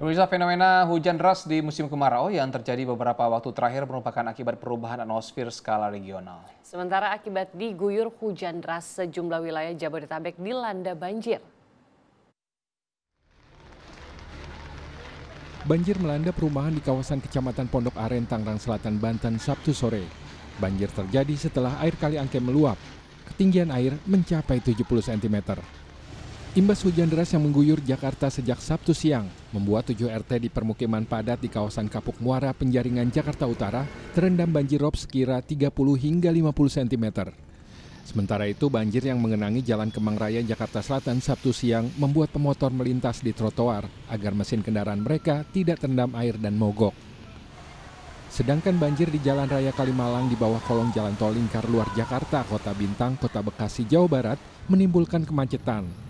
Pemirsa fenomena hujan deras di musim kemarau yang terjadi beberapa waktu terakhir merupakan akibat perubahan atmosfer skala regional. Sementara akibat diguyur hujan deras sejumlah wilayah Jabodetabek dilanda banjir. Banjir melanda perumahan di kawasan Kecamatan Pondok Aren, Tangerang Selatan, Banten, Sabtu sore. Banjir terjadi setelah air kali angke meluap. Ketinggian air mencapai 70 cm. Imbas hujan deras yang mengguyur Jakarta sejak Sabtu siang membuat tujuh RT di permukiman padat di kawasan Kapuk Muara, Penjaringan, Jakarta Utara terendam banjir rob sekira 30 hingga 50 cm. Sementara itu, banjir yang mengenangi Jalan Kemang Raya, Jakarta Selatan Sabtu siang membuat pemotor melintas di trotoar agar mesin kendaraan mereka tidak terendam air dan mogok. Sedangkan banjir di Jalan Raya Kalimalang di bawah kolong Jalan Tol Lingkar Luar Jakarta, Kota Bintang, Kota Bekasi, Jawa Barat menimbulkan kemacetan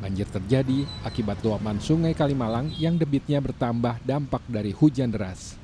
Banjir terjadi akibat luapan sungai Kalimalang yang debitnya bertambah dampak dari hujan deras.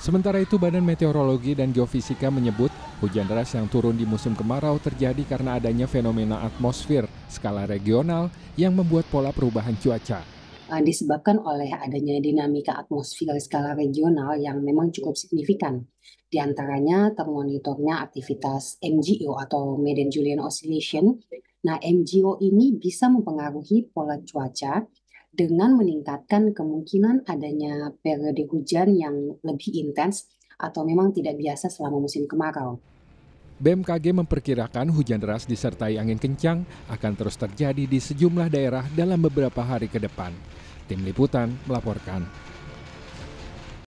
Sementara itu, Badan Meteorologi dan Geofisika menyebut hujan deras yang turun di musim kemarau terjadi karena adanya fenomena atmosfer skala regional yang membuat pola perubahan cuaca. Eh, disebabkan oleh adanya dinamika atmosfer skala regional yang memang cukup signifikan. Di antaranya termonitornya aktivitas MGO atau Median Julian Oscillation Nah, MGO ini bisa mempengaruhi pola cuaca dengan meningkatkan kemungkinan adanya periode hujan yang lebih intens atau memang tidak biasa selama musim kemarau. BMKG memperkirakan hujan deras disertai angin kencang akan terus terjadi di sejumlah daerah dalam beberapa hari ke depan. Tim Liputan melaporkan.